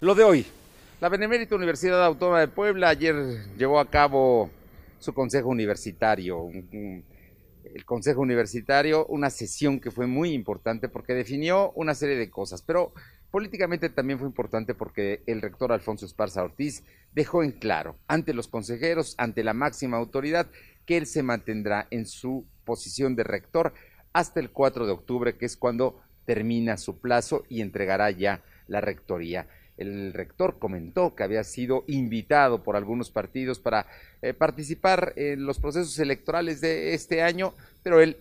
Lo de hoy. La Benemérita Universidad Autónoma de Puebla ayer llevó a cabo su consejo universitario, el consejo universitario, una sesión que fue muy importante porque definió una serie de cosas, pero políticamente también fue importante porque el rector Alfonso Esparza Ortiz dejó en claro ante los consejeros, ante la máxima autoridad, que él se mantendrá en su posición de rector hasta el 4 de octubre, que es cuando termina su plazo y entregará ya la rectoría. El rector comentó que había sido invitado por algunos partidos para eh, participar en los procesos electorales de este año, pero él,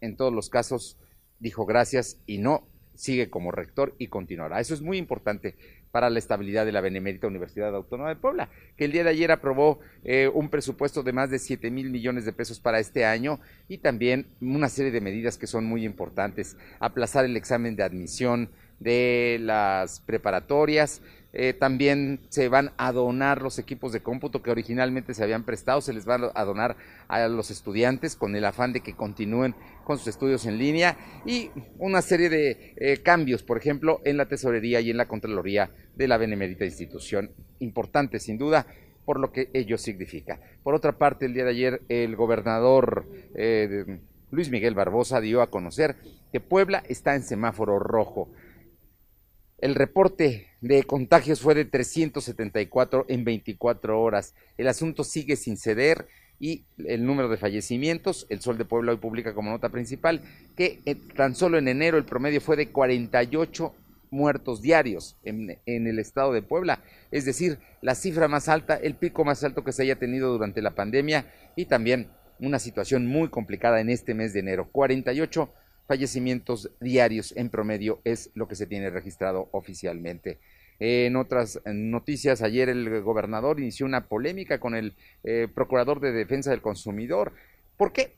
en todos los casos, dijo gracias y no sigue como rector y continuará. Eso es muy importante para la estabilidad de la Benemérita Universidad Autónoma de Puebla, que el día de ayer aprobó eh, un presupuesto de más de 7 mil millones de pesos para este año y también una serie de medidas que son muy importantes, aplazar el examen de admisión, de las preparatorias. Eh, también se van a donar los equipos de cómputo que originalmente se habían prestado, se les van a donar a los estudiantes con el afán de que continúen con sus estudios en línea y una serie de eh, cambios, por ejemplo, en la tesorería y en la Contraloría de la Benemérita Institución. Importante, sin duda, por lo que ello significa. Por otra parte, el día de ayer el gobernador eh, Luis Miguel Barbosa dio a conocer que Puebla está en semáforo rojo el reporte de contagios fue de 374 en 24 horas. El asunto sigue sin ceder y el número de fallecimientos, el Sol de Puebla hoy publica como nota principal que eh, tan solo en enero el promedio fue de 48 muertos diarios en, el estado de Puebla, es decir, la cifra más alta, el pico más alto que se haya tenido durante la pandemia y también una situación muy complicada en este mes de enero. 48 fallecimientos diarios en promedio es lo que se tiene registrado oficialmente. En otras noticias, ayer el gobernador inició una polémica con el eh, procurador de defensa del consumidor. ¿Por qué?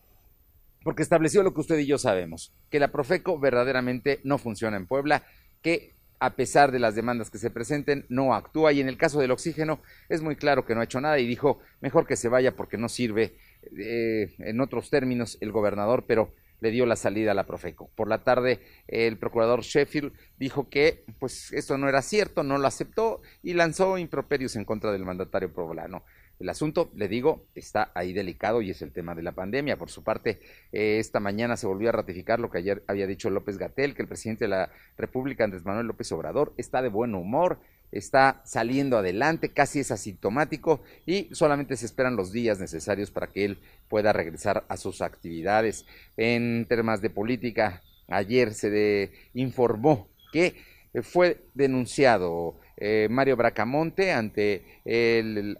Porque estableció lo que usted y yo sabemos, que la Profeco verdaderamente no funciona en Puebla, que a pesar de las demandas que se presenten, no actúa y en el caso del oxígeno es muy claro que no ha hecho nada y dijo, mejor que se vaya porque no sirve, eh, en otros términos, el gobernador, pero le dio la salida a la Profeco. Por la tarde, el procurador Sheffield dijo que pues esto no era cierto, no lo aceptó y lanzó improperios en contra del mandatario poblano. El asunto, le digo, está ahí delicado y es el tema de la pandemia. Por su parte, eh, esta mañana se volvió a ratificar lo que ayer había dicho López Gatel, que el presidente de la República, Andrés Manuel López Obrador, está de buen humor, está saliendo adelante, casi es asintomático y solamente se esperan los días necesarios para que él pueda regresar a sus actividades. En temas de política, ayer se informó que fue denunciado eh, Mario Bracamonte ante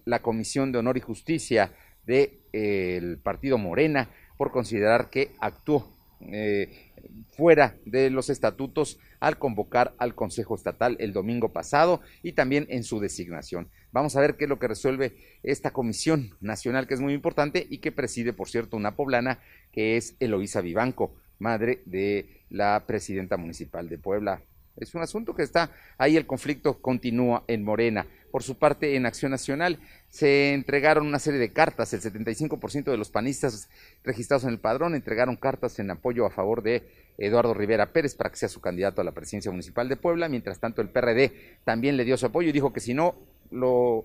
la Comisión de Honor y Justicia del de, eh, Partido Morena por considerar que actuó eh, fuera de los estatutos al convocar al Consejo Estatal el domingo pasado y también en su designación. Vamos a ver qué es lo que resuelve esta comisión nacional que es muy importante y que preside, por cierto, una poblana que es Eloísa Vivanco, madre de la presidenta municipal de Puebla. Es un asunto que está ahí, el conflicto continúa en Morena. Por su parte, en Acción Nacional se entregaron una serie de cartas. El 75% de los panistas registrados en el padrón entregaron cartas en apoyo a favor de Eduardo Rivera Pérez para que sea su candidato a la presidencia municipal de Puebla. Mientras tanto, el PRD también le dio su apoyo y dijo que si no lo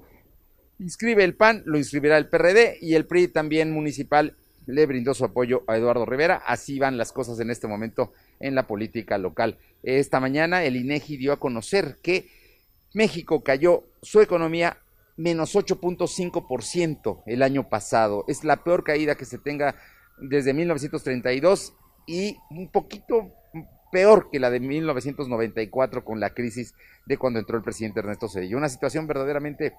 inscribe el PAN, lo inscribirá el PRD y el PRI también municipal le brindó su apoyo a Eduardo Rivera. Así van las cosas en este momento en la política local. Esta mañana el INEGI e dio a conocer que México cayó su economía menos 8.5% el año pasado. Es la peor caída que se tenga desde 1932 y un poquito peor que la de 1994 con la crisis de cuando entró el presidente Ernesto Cedillo. Una situación verdaderamente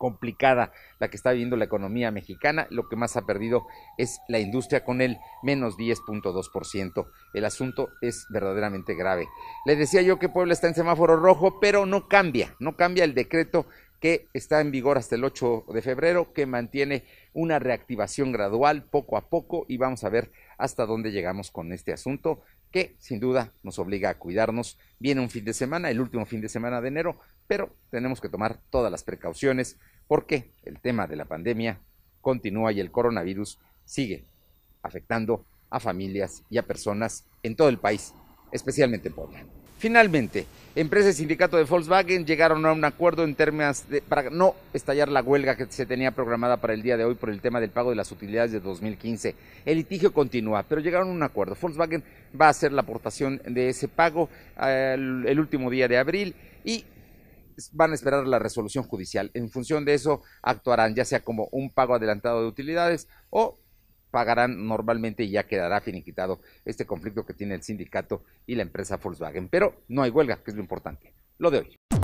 complicada la que está viviendo la economía mexicana. Lo que más ha perdido es la industria con el menos 10.2%. El asunto es verdaderamente grave. Le decía yo que Puebla está en semáforo rojo, pero no cambia, no cambia el decreto que está en vigor hasta el 8 de febrero, que mantiene una reactivación gradual poco a poco y vamos a ver hasta dónde llegamos con este asunto que sin duda nos obliga a cuidarnos. Viene un fin de semana, el último fin de semana de enero, pero tenemos que tomar todas las precauciones porque el tema de la pandemia continúa y el coronavirus sigue afectando a familias y a personas en todo el país, especialmente en Puebla. Finalmente, empresa y sindicato de Volkswagen llegaron a un acuerdo en términos de, para no estallar la huelga que se tenía programada para el día de hoy por el tema del pago de las utilidades de 2015. El litigio continúa, pero llegaron a un acuerdo. Volkswagen va a hacer la aportación de ese pago eh, el último día de abril y van a esperar la resolución judicial. En función de eso actuarán ya sea como un pago adelantado de utilidades o pagarán normalmente y ya quedará finiquitado este conflicto que tiene el sindicato y la empresa Volkswagen. Pero no hay huelga, que es lo importante. Lo de hoy.